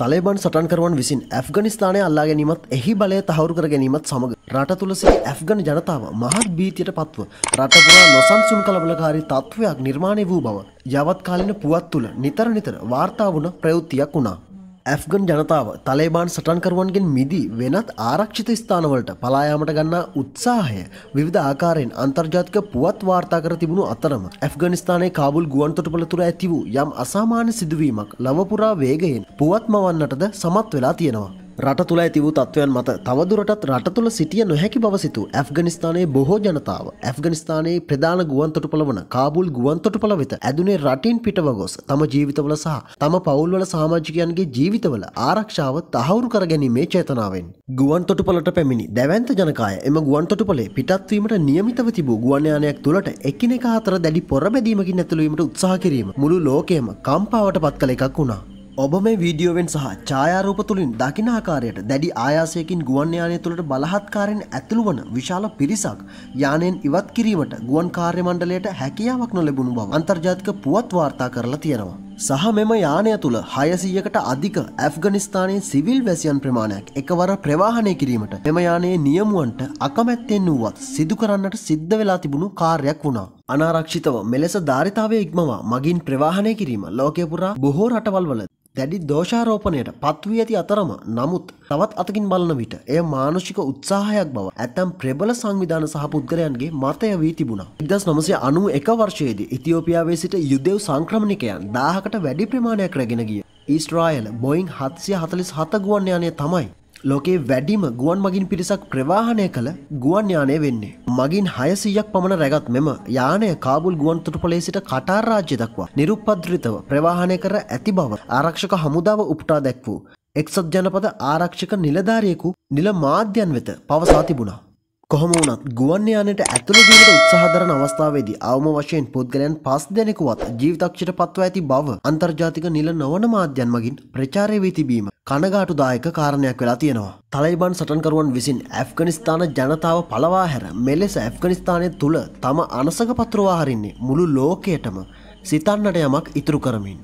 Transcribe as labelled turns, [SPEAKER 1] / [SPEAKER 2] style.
[SPEAKER 1] තලබන් සටන් කරවන් විසින් ඇෆ්ගනිස්ථානය අල්ලා ගැනීමත් එහි බලය තහවුරු කර ගැනීමත් සමඟ රට තුළසේ ඇෆ්ගන ජනතාව මහත් බීතියට පත්ව රටපුරා නොසන්සුන් කලබලකාරී තත්ත්වයක් නිර්මාණය වූ බව යවත් කාලින පුවත් තුළ නිතර නිතර වාර්තා වුණ ප්‍රයුත්තියක් වුණා. ඇෆ්ගන් ජනතාව තලේබාන් සටන්කරුවන්ගෙන් මිදී වෙනත් ආරක්ෂිත ස්ථානවලට පලායාමට ගන්නා උත්සාහය විධ ආකාරයෙන් අන්තර්ජාතික පුවත් වාර්තා කර තිබුණු අතරම ඇෆ්ගනිස්ථානයේ කාබුල් ගුවන්තොටපළ තුර ඇති වූ යම් අසාමාන්‍ය සිදුවීමක් ලවපුරා වේගයෙන් පුවත් මවන්නටද සමත් වෙලා තියෙනවා. රට තුළ ඇතිවූ තත්ත්වයන් මත තවදුරටත් රට තුළ සිටිය නොහැකි බවසිතු ඇෆ්ගනිස්ථානයේ බොහෝ ජනතාව ඇෆ්ගනිස්ථානයේ ප්‍රධාන ගුවන්තොටුපළ වන කාබුල් ගුවන්තොටුපළ වෙත ඇදුනේ රටින් පිටව ගොස් තම ජීවිතවල සහ තම පවුල්වල සාමාජිකයන්ගේ ජීවිතවල ආරක්ෂාව තහවුරු කරගැනීමේ චේතනාවෙන්. ගුවන්තොටුපළට පැමිණි දැවන්ත ජනකාය එම ගුවන්තොටුපළේ පිටත්වීමට නියමිතව තිබූ ගුවන්යානයක් තුළට එකිනෙක අතර දැඩි පොරබැදීමකින් ඇතුළවීමට උත්සාහ කිරීම මුළු ලෝකයම කම්පාවට පත් කළ එකක් වුණා. ඔබ මේ වීඩියෝවෙන් සහ ඡායාරූප තුළින් දකින ආකාරයට දැඩි ආයාසයකින් ගුවන් යානය තුළට බලහත්කාරයෙන් ඇතුළු වන විශාල පිරිසක් යානයෙන් ඉවත් කිරීමට ගුවන් කාර්ය මණ්ඩලයට හැකියාවක් නොලැබුණු බව අන්තර්ජාතික පුවත් වාර්තා කරලා තියෙනවා. සහ මෙම යානය තුළ 600කට අධික ඇෆ්ගනිස්තානයේ සිවිල් වැසියන් ප්‍රමාණයක් එකවර ප්‍රවාහනය කිරීමට මෙම යානයේ නියමුවන්ට අකමැත්තෙන් වූවත් සිදු කරන්නට සිද්ධ වෙලා තිබුණු කාර්යයක් වුණා. අනාරක්ෂිතව මෙලෙස ධාරිතාවය ඉක්මවා මගින් ප්‍රවාහනය කිරීම ලෝකය පුරා බොහෝ රටවල් වල දැඩි දෝෂාරෝපණයට පත්වී ඇති අතරම නමුත් තවත් අතකින් බලන විට එය මානුෂික උත්සාහයක් බව ඇතැම් ප්‍රබල සංවිධාන සහ පුද්ගලයන්ගේ මතය වී තිබුණා. ඉදස් නොමසය අනුව එක වර්ෂයේදී ඉතිෝපියාවේ සිට යුදෙව් සංක්‍රමණිකයන් දාහකට වැඩි ප්‍රමාණයක් රැගෙන ගිය. ඊස්ට්‍රායල් බොයින් හත්සිය හතලිස් හතගුවන් යානය තමයි ලෝකේ වැඩිම ගුවන් මගින් පිරිසක් ප්‍රවාහනය කළ ගුවන් යානය වෙන්නේ. මගින් හයසීයක් පමණ රැගත් මෙම යානය කාබුල් ගුවන් තුටපලේ සිට කටාර් රාජ්‍ය දක්වා නිරුපද්‍රිතව ප්‍රවාහනය කර ඇති බව ආරක්ෂක හමුදාව උපටා දැක්වූ. එක්සත් ජනපද ආරක්ෂක නිලධාරයෙකු නිල මාධ්‍යන් වෙත පවසා තිබුණා. කොහොම වුණත් ගුවන් යානයට ඇතුළ ජීවිත උත්සාහදරන අවස්ථාවේදී අවම වශයෙන් පුද්ගලයන් පස් දෙනෙකුවත් ජීවිතක්ෂයට පත්ව ඇති බව අන්තර්ජාතික නිල නොවන මාධ්‍යන් මගින් ප්‍රචාරය වී තිබීම කනගාටුදායක කාරණයක් වෙලා තියෙනවා. තලයිබන් සටන්කරුවන් විසින් ඇෆ්ගනිස්ථාන ජනතාව පලවා හැර මෙලෙස ඇෆ්ගනිස්ථානය තුළ තම අනසක පත්‍රවා හරින්නේ මුළු ලෝකයටම සිතන්නට යමක් ඉතුරු කරමින්.